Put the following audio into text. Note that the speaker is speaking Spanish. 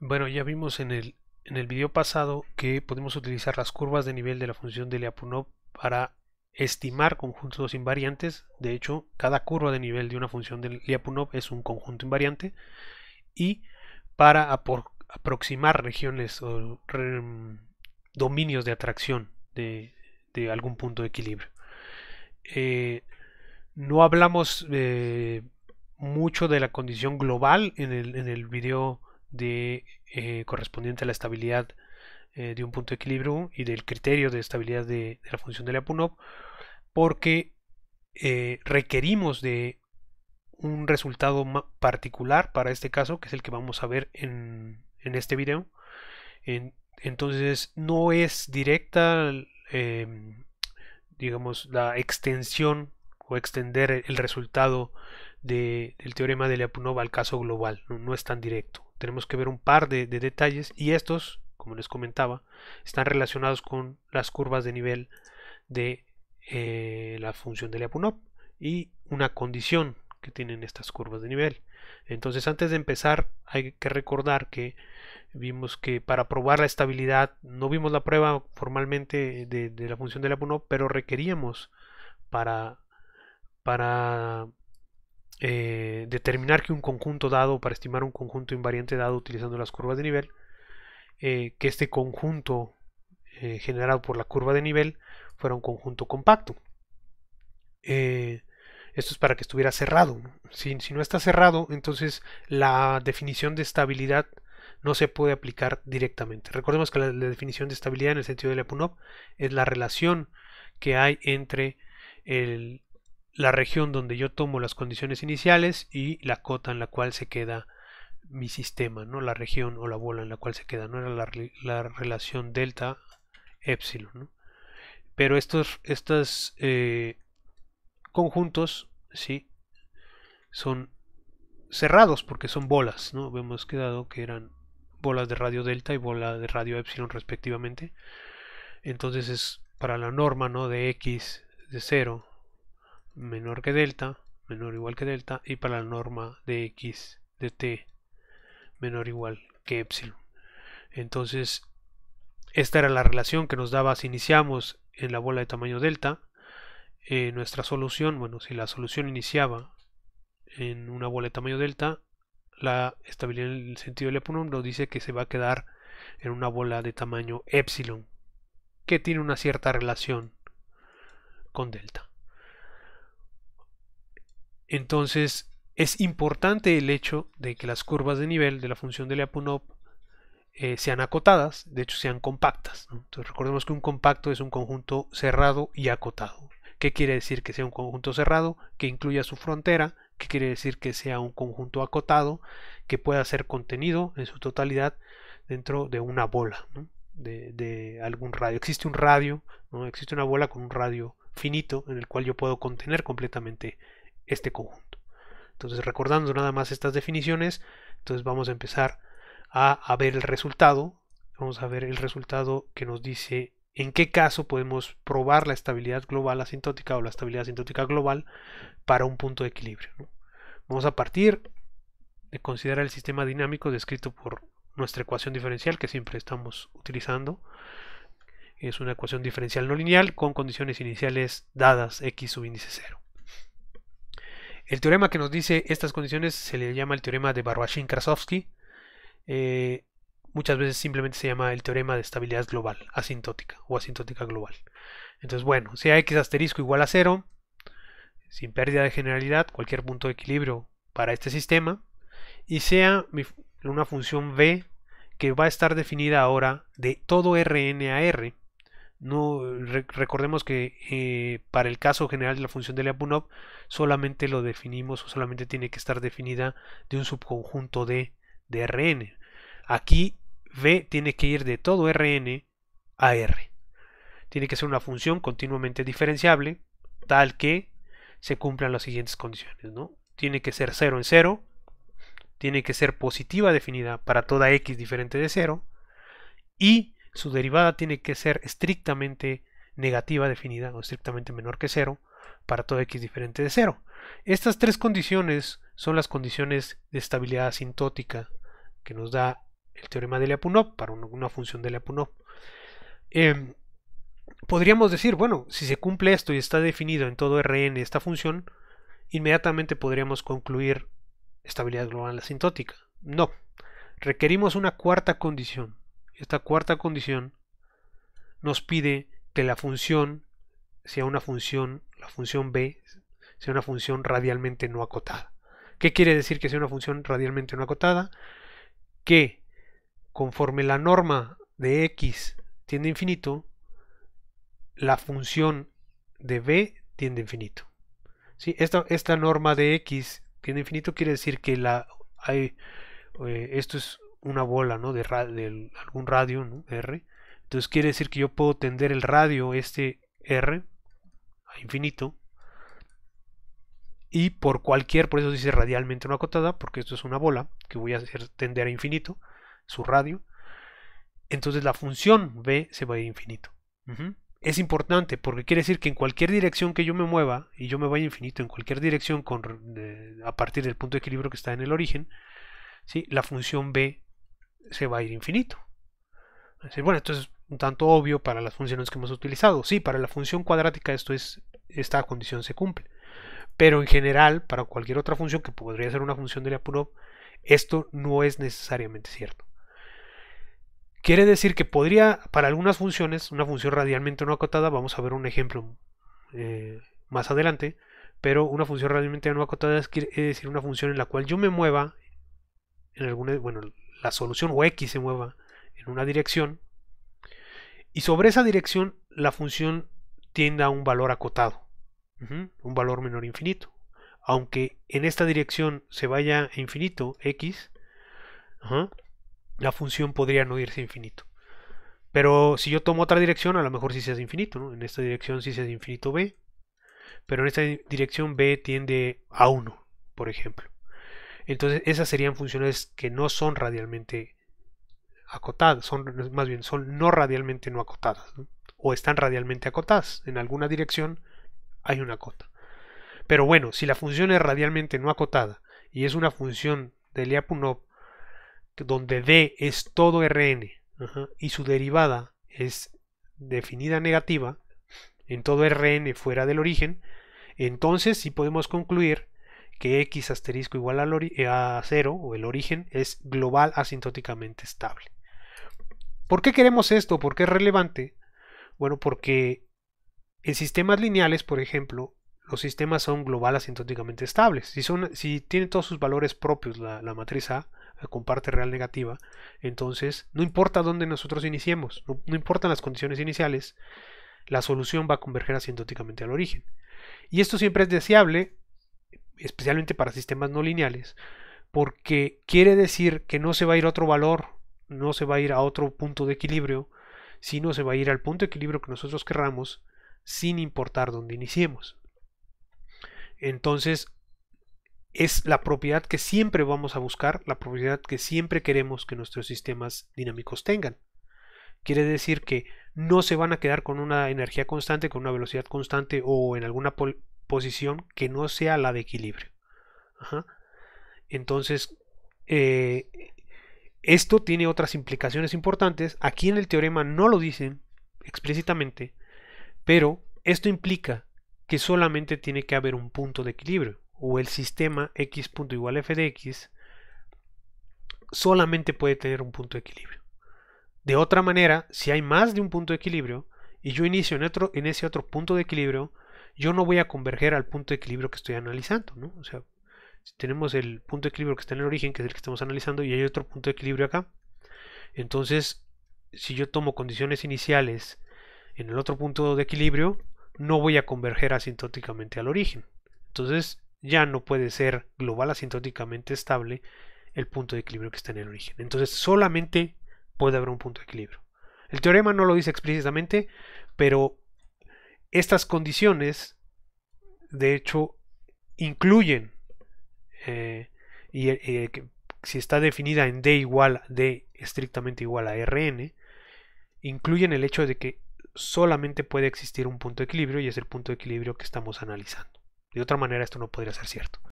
Bueno, ya vimos en el, en el video pasado que podemos utilizar las curvas de nivel de la función de Lyapunov para estimar conjuntos invariantes. De hecho, cada curva de nivel de una función de Lyapunov es un conjunto invariante. Y para aproximar regiones o mm, dominios de atracción de, algún punto de equilibrio. Eh, no hablamos eh, mucho de la condición global en el, en el video de, eh, correspondiente a la estabilidad eh, de un punto de equilibrio y del criterio de estabilidad de, la función de Lyapunov, porque eh, requerimos de un resultado particular para este caso, que es el que vamos a ver en, este video. entonces no es directa, em, digamos, la extensión o extender el resultado del teorema de Lyapunov al caso global. No, es tan directo. Tenemos que ver un par de, detalles y estos, como les comentaba, están relacionados con las curvas de nivel de eh, la función de Lyapunov y una condición que tienen estas curvas de nivel. Entonces antes de empezar hay que recordar que vimos que para probar la estabilidad no vimos la prueba formalmente de, de la función de Lyapunov, pero requeríamos para para eh, determinar que un conjunto dado, para estimar un conjunto invariante dado utilizando las curvas de nivel, eh, que este conjunto eh, generado por la curva de nivel fuera un conjunto compacto. esto es para que estuviera cerrado. Si, no está cerrado, entonces la definición de estabilidad no se puede aplicar directamente. Recordemos que la, definición de estabilidad en el sentido de Lyapunov es la relación que hay entre el la región donde yo tomo las condiciones iniciales y la cota en la cual se queda mi sistema, ¿no? La región o la bola en la cual se queda, ¿no? Era la, relación delta epsilon, ¿no? Pero estos, eh, conjuntos, ¿sí? Son cerrados porque son bolas, ¿no? Hemos quedado que eran bolas de radio delta y bola de radio epsilon respectivamente. Entonces es para la norma, ¿no? De x de 0 menor que delta, menor o igual que delta, y para la norma de x de t menor o igual que epsilon. Entonces, esta era la relación que nos daba si iniciamos en la bola de tamaño delta. Eh, nuestra solución, bueno, si la solución iniciaba en una bola de tamaño delta, la estabilidad en el sentido del Eponum nos dice que se va a quedar en una bola de tamaño epsilon, que tiene una cierta relación con delta. Entonces, es importante el hecho de que las curvas de nivel de la función de Lyapunov eh, sean acotadas, de hecho sean compactas. Entonces recordemos que un compacto es un conjunto cerrado y acotado. ¿Qué quiere decir que sea un conjunto cerrado? Que incluya su frontera. ¿Qué quiere decir que sea un conjunto acotado? Que pueda ser contenido en su totalidad dentro de una bola, de, algún radio. Existe un radio, ¿no? existe una bola con un radio finito en el cual yo puedo contener completamente este conjunto. Entonces recordando nada más estas definiciones, entonces vamos a empezar a, ver el resultado. Vamos a ver el resultado que nos dice en qué caso podemos probar la estabilidad global asintótica o la estabilidad asintótica global para un punto de equilibrio. Vamos a partir de considerar el sistema dinámico descrito por nuestra ecuación diferencial que siempre estamos utilizando. Es una ecuación diferencial no lineal con condiciones iniciales dadas x sub índice 0. El teorema que nos dice estas condiciones se le llama el teorema de Barbashin-Krasovsky. Eh, muchas veces simplemente se llama el teorema de estabilidad global, asintótica o asintótica global. Entonces, bueno, sea x asterisco igual a cero, sin pérdida de generalidad, cualquier punto de equilibrio para este sistema, y sea una función v que va a estar definida ahora de todo rn a r. No, recordemos que eh, para el caso general de la función de Lyapunov solamente lo definimos o solamente tiene que estar definida de un subconjunto de, Rn. Aquí V tiene que ir de todo Rn a R. Tiene que ser una función continuamente diferenciable tal que se cumplan las siguientes condiciones. ¿no? Tiene que ser 0 en 0, tiene que ser positiva definida para toda x diferente de 0 y su derivada tiene que ser estrictamente negativa definida o estrictamente menor que 0 para todo x diferente de 0. Estas tres condiciones son las condiciones de estabilidad asintótica que nos da el teorema de Lyapunov para una función de Lyapunov. Em, podríamos decir, bueno, si se cumple esto y está definido en todo Rn esta función, inmediatamente podríamos concluir estabilidad global asintótica. No, requerimos una cuarta condición esta cuarta condición, nos pide que la función sea una función, la función b, sea una función radialmente no acotada. ¿Qué quiere decir que sea una función radialmente no acotada? Que conforme la norma de x tiende a infinito, la función de b tiende a infinito. ¿Sí? Esta, esta norma de x tiende a infinito quiere decir que la, hay, eh, esto es una bola ¿no? de, algún radio R. Entonces quiere decir que yo puedo tender el radio este R a infinito. Y por cualquier, por eso dice radialmente no acotada, porque esto es una bola que voy a hacer tender a infinito, su radio. Entonces la función B se va a infinito. Es importante porque quiere decir que en cualquier dirección que yo me mueva, y yo me vaya a infinito en cualquier dirección con, eh, a partir del punto de equilibrio que está en el origen, ¿sí? la función B se va a ir infinito. bueno, esto es un tanto obvio para las funciones que hemos utilizado. Sí, para la función cuadrática esto es, esta condición se cumple. Pero en general, para cualquier otra función que podría ser una función de Lyapunov, esto no es necesariamente cierto. Quiere decir que podría, para algunas funciones, una función radialmente no acotada, vamos a ver un ejemplo eh, más adelante, pero una función radialmente no acotada es, decir una función en la cual yo me mueva en alguna, bueno, la solución o x se mueva en una dirección y sobre esa dirección la función tienda a un valor acotado, un valor menor infinito. Aunque en esta dirección se vaya a infinito, x, la función podría no irse a infinito. Pero si yo tomo otra dirección, a lo mejor sí se hace infinito, En esta dirección sí se hace infinito b, pero en esta dirección b tiende a 1, por ejemplo. Entonces esas serían funciones que no son radialmente acotadas, son más bien son no radialmente no acotadas o están radialmente acotadas. En alguna dirección hay una cota. Pero bueno, si la función es radialmente no acotada y es una función de Lyapunov donde d es todo Rn y su derivada es definida negativa en todo Rn fuera del origen, entonces sí podemos concluir que x asterisco igual eh, a 0 o el origen es global asintóticamente estable. ¿Por qué queremos esto? ¿Por qué es relevante? Bueno, porque en sistemas lineales, por ejemplo, los sistemas son global asintóticamente estables. Si, son, si tienen todos sus valores propios la, matriz A, con parte real negativa, entonces no importa dónde nosotros iniciemos, no, importan las condiciones iniciales, la solución va a converger asintóticamente al origen. Y esto siempre es deseable especialmente para sistemas no lineales, porque quiere decir que no se va a ir a otro valor, no se va a ir a otro punto de equilibrio, sino se va a ir al punto de equilibrio que nosotros querramos, sin importar dónde iniciemos. Entonces, es la propiedad que siempre vamos a buscar, la propiedad que siempre queremos que nuestros sistemas dinámicos tengan. Quiere decir que no se van a quedar con una energía constante, con una velocidad constante o en alguna posición que no sea la de equilibrio. Entonces, eh, esto tiene otras implicaciones importantes. Aquí en el teorema no lo dicen explícitamente, pero esto implica que solamente tiene que haber un punto de equilibrio, o el sistema x punto igual f de x solamente puede tener un punto de equilibrio. De otra manera, si hay más de un punto de equilibrio y yo inicio otro, en ese otro punto de equilibrio, yo no voy a converger al punto de equilibrio que estoy analizando, O sea, si tenemos el punto de equilibrio que está en el origen, que es el que estamos analizando, y hay otro punto de equilibrio acá, entonces, si yo tomo condiciones iniciales en el otro punto de equilibrio, no voy a converger asintóticamente al origen. Entonces, ya no puede ser global asintóticamente estable el punto de equilibrio que está en el origen. Entonces, solamente puede haber un punto de equilibrio. El teorema no lo dice explícitamente, pero estas condiciones, de hecho, incluyen, eh, y, eh, eh, si está definida en D igual a D estrictamente igual a Rn, incluyen el hecho de que solamente puede existir un punto de equilibrio y es el punto de equilibrio que estamos analizando. De otra manera esto no podría ser cierto.